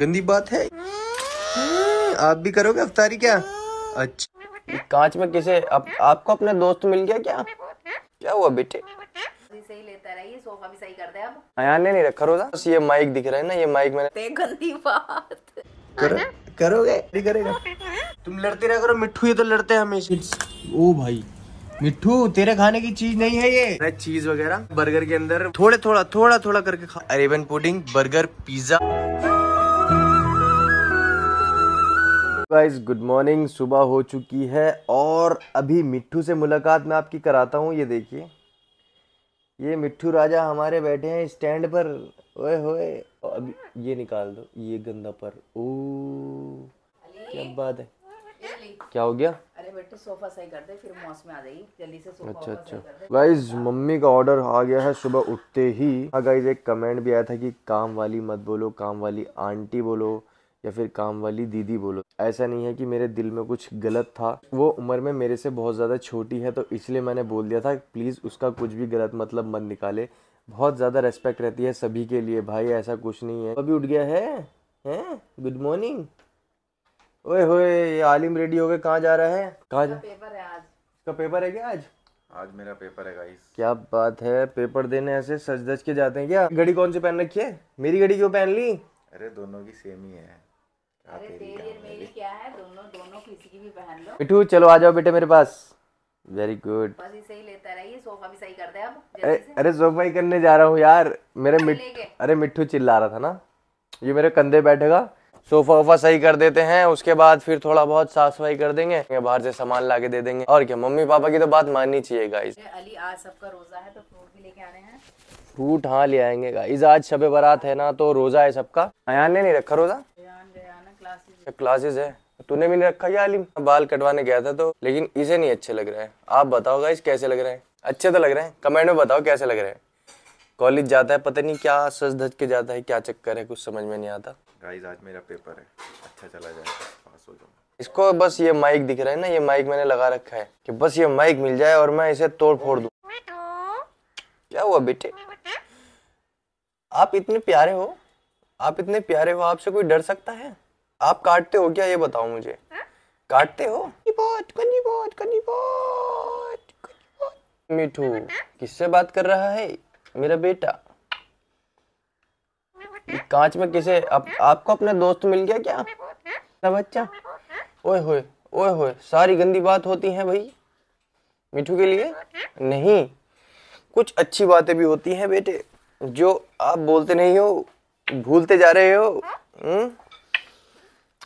गंदी बात है हाँ, आप भी करोगे अफ्तारी क्या अच्छा कांच में किसे आप, आपको अपने दोस्त मिल गया क्या क्या हुआ बेटे सही लेता सोफा भी सही कर नहीं रखा रोजा बस ये माइक दिख रहा है ना ये माइक मैंने गंदी बात करो करोगे करेगा तुम लड़ते रह करो मिठू ये तो लड़ते हैं हमेशा ओ भाई मिठू तेरे खाने की चीज नहीं है ये चीज वगैरह बर्गर के अंदर थोड़े थोड़ा थोड़ा थोड़ा करके खा Arabian pudding burger pizza guys good morning सुबह हो चुकी है और अभी मिट्ठू से मुलाकात मैं आपकी कराता हूँ ये देखिए ये मिट्ठू राजा हमारे बैठे हैं स्टैंड पर ओए होए अभी ये निकाल दो ये गंदा पर ओ क्या बात है क्या हो गया अरे बेटे सोफा सही कर दे फिर मौसम में आ जाएगी जल्दी से सोफा अच्छा अच्छा गाइज मम्मी का ऑर्डर आ गया है सुबह उठते ही गाइज हाँ, एक कमेंट भी आया था कि काम वाली मत बोलो काम वाली आंटी बोलो या फिर काम वाली दीदी बोलो ऐसा नहीं है कि मेरे दिल में कुछ गलत था वो उम्र में मेरे से बहुत ज़्यादा छोटी है तो इसलिए मैंने बोल दिया था प्लीज़ उसका कुछ भी गलत मतलब मत निकाले बहुत ज़्यादा रेस्पेक्ट रहती है सभी के लिए भाई ऐसा कुछ नहीं है अभी उठ गया है हैं गुड मॉर्निंग ओए होए ये आलिम रेडी हो गए कहाँ जा रहा है कहाँ जा पेपर है आज इसका पेपर है क्या आज आज मेरा पेपर है गाइस क्या बात है पेपर देने ऐसे सज धज के जाते हैं क्या घड़ी कौन सी पहन रखी है मेरी घड़ी क्यों पहन ली अरे दोनों की सेम ही है मिठू चलो आ जाओ बेटे मेरे पास वेरी गुड अरे, अरे सोफा ही करने जा रहा हूँ यार मेरे अरे मिट्टू चिल्ला रहा था ना ये मेरे कंधे बैठेगा सोफा वोफा सही कर देते हैं उसके बाद फिर थोड़ा बहुत साफ सफाई कर देंगे बाहर से सामान ला के दे देंगे और क्या मम्मी पापा की तो बात माननी चाहिए गाइस अली आज सबका रोजा है तो फ्रूट भी लेके रहे हैं फ्रूट हाँ ले आएंगे गाइस आज शबे बारात है ना तो रोजा है सबका यहाँ ने नहीं रखा रोजा क्लासेस है तूने भी नहीं रखा क्या बाल कटवाने गया था तो लेकिन इसे नहीं अच्छे लग रहे हैं आप बताओ गाइस कैसे लग रहे हैं अच्छे तो लग रहे हैं कमेंट में बताओ कैसे लग रहे हैं कॉलेज जाता है पता नहीं क्या सच धज के जाता है क्या चक्कर है कुछ समझ में नहीं आता गाइस आज मेरा पेपर है अच्छा चला जाएगा पास हो इसको बस ये माइक दिख रहा है ना ये माइक मैंने लगा रखा है कि बस ये माइक मिल जाए और मैं इसे तोड़ फोड़ दूं क्या हुआ बेटे आप इतने प्यारे हो आप इतने प्यारे हो आपसे कोई डर सकता है आप काटते हो क्या ये बताओ मुझे हा? काटते हो बहुत बहुत बहुत मिठू किससे बात कर रहा है मेरा बेटा हाँ? कांच में किसे आप, हाँ? आपको अपना दोस्त मिल गया क्या सब हाँ? बच्चा ओए होए ओए होए सारी गंदी बात होती है भाई मिठू के लिए नहीं कुछ अच्छी बातें भी होती हैं बेटे जो आप बोलते नहीं हो भूलते जा रहे हो हुँ? हम्म?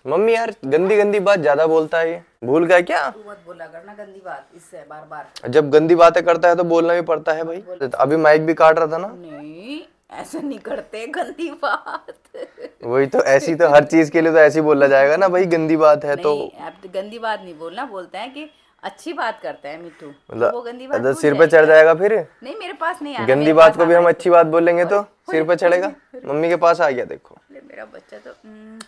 मम्मी यार गंदी गंदी बात ज्यादा बोलता है ये भूल गया क्या तू मत बोला करना गंदी बात इससे बार बार जब गंदी बातें करता है तो बोलना भी पड़ता है भाई तो अभी माइक भी काट रहा था ना ऐसे नहीं करते गंदी बात वही तो ऐसी तो हर चीज के लिए तो ऐसी बोला जाएगा ना भाई गंदी बात है तो।, तो गंदी बात नहीं बोलना बोलते हैं कि अच्छी बात करता है मिठू मतलब तो वो गंदी बात सिर पे चढ़ जाएगा फिर नहीं मेरे पास नहीं आना गंदी बात को भी हम अच्छी बात बोलेंगे तो सिर पे चढ़ेगा मम्मी के पास आ गया देखो मेरा बच्चा तो हम्म।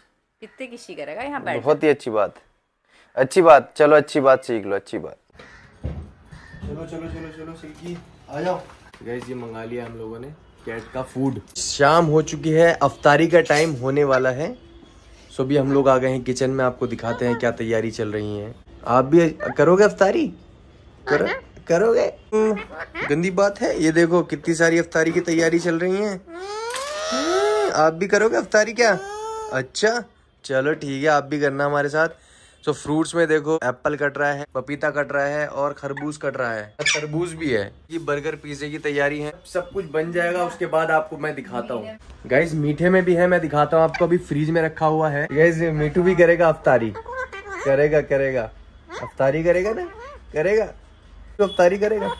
कितने किसी करेगा यहाँ बैठ बहुत ही अच्छी बात अच्छी बात चलो अच्छी बात सीख लो अच्छी बात चलो चलो चलो चलो सिल्की आ जाओ गैस ये मंगा लिया हम लोगों ने कैट का फूड शाम हो चुकी है अफतारी का टाइम होने वाला है सो भी हम लोग आ गए हैं किचन में आपको दिखाते हैं क्या तैयारी चल रही है आप भी करोगे अफतारी करो हाँ। करोगे गंदी बात है ये देखो कितनी सारी अफतारी की तैयारी चल रही है हाँ। आप भी करोगे अफतारी क्या अच्छा चलो ठीक है आप भी करना हमारे साथ तो फ्रूट्स में देखो एप्पल कट रहा है पपीता कट रहा है और खरबूज कट रहा है खरबूज भी है ये बर्गर पिज्जे की तैयारी है सब कुछ बन जाएगा उसके बाद आपको मैं दिखाता हूँ गाइज मीठे में भी है मैं दिखाता हूँ आपको अभी फ्रीज में रखा हुआ है गाइज मीठू भी करेगा अफतारी करेगा करेगा अफतारी करेगा ना करेगा तो अफतारी करेगा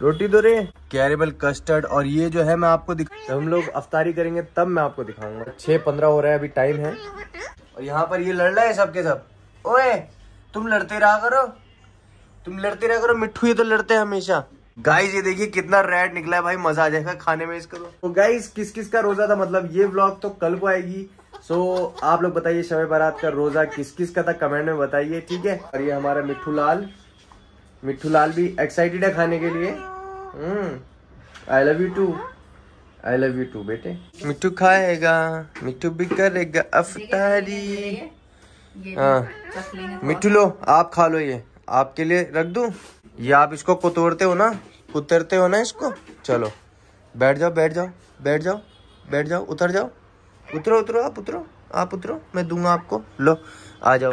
रोटी दो रे कैरेबल कस्टर्ड और ये जो है मैं आपको दिखा हम लोग अफतारी करेंगे तब मैं आपको दिखाऊंगा छह पंद्रह हो रहा है अभी टाइम है और यहाँ पर ये लड़ रहा है सबके सब ओए तुम लड़ते रहा करो तुम लड़ते रहा करो मिठू ये तो लड़ते हैं हमेशा गाइस ये देखिए कितना रेड निकला है भाई मजा आ जाएगा खाने में इसको तो गाइस तो किस किस का रोजा था मतलब ये ब्लॉग तो कल को आएगी सो so, आप लोग बताइए शबे बारात का रोजा किस किस का था कमेंट में बताइए ठीक है और ये हमारा मिठू लाल मिठू लाल भी एक्साइटेड है खाने के लिए I love you too I love you too बेटे मिट्टू खाएगा मिठू भी करेगा अफतारी हाँ। मिठू लो आप खा लो ये आपके लिए रख दू ये आप इसको कुतोड़ते हो ना कुतरते हो ना इसको चलो बैठ जाओ बैठ जाओ बैठ जाओ बैठ जाओ उतर जाओ उतरो उतरो आप उतरो आप उतरो मैं दूंगा आपको लो आ जाओ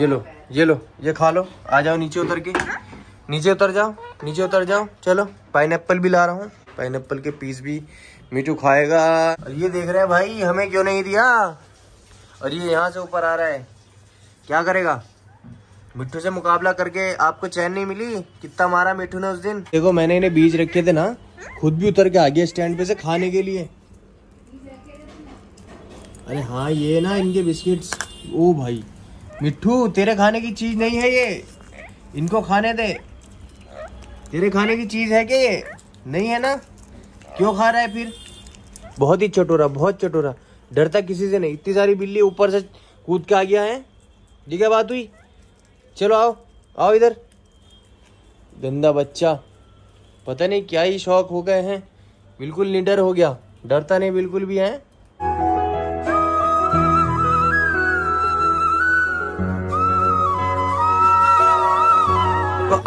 ये लो ये लो ये खा लो आ जाओ नीचे उतर के नीचे उतर जाओ नीचे उतर जाओ चलो पाइन भी ला रहा हूँ पाइन के पीस भी मीठू खाएगा और ये देख रहे हैं भाई हमें क्यों नहीं दिया और ये यहाँ से ऊपर आ रहा है क्या करेगा मिट्टू से मुकाबला करके आपको चैन नहीं मिली कितना मारा मिट्टू ने उस दिन देखो मैंने इन्हें बीज रखे थे ना खुद भी उतर के आ गया स्टैंड पे से खाने के लिए अरे हाँ ये ना इनके बिस्किट्स ओ भाई मिट्टू तेरे खाने की चीज नहीं है ये इनको खाने दे तेरे खाने की चीज़ है क्या ये नहीं है ना क्यों खा रहा है फिर बहुत ही चटोरा बहुत चटोरा डरता किसी से नहीं इतनी सारी बिल्ली ऊपर से कूद के आ गया है ठीक है बात हुई चलो आओ आओ इधर गंदा बच्चा पता नहीं क्या ही शौक हो गए हैं बिल्कुल निडर हो गया डरता नहीं बिल्कुल भी है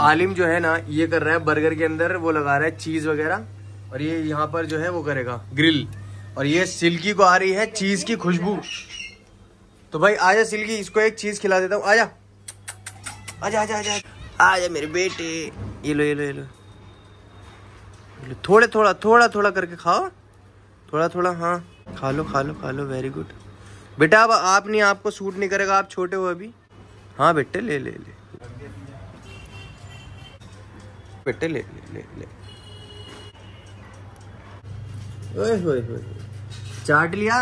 आलिम जो है ना ये कर रहा है बर्गर के अंदर वो लगा रहा है चीज वगैरह और ये यहाँ पर जो है वो करेगा ग्रिल और ये सिल्की को आ रही है चीज की खुशबू तो भाई आजा सिल्की इसको एक चीज खिला देता हूँ आजा आजा आजा आजा आजा मेरे बेटे ये लो ये लो ये लो थोड़े थोड़ा थोड़ा थोड़ा करके खाओ थोड़ा थोड़ा हाँ खा लो खा लो खा लो वेरी गुड बेटा अब आप नहीं आपको सूट नहीं करेगा आप छोटे हो अभी हाँ बेटे ले ले ले बेटे ले ले ले ले चाट लिया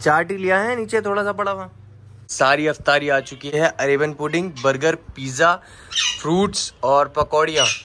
चाट ही लिया है नीचे थोड़ा सा पड़ा हुआ सारी अफ्तारी आ चुकी है Arabian pudding burger pizza fruits और पकौड़िया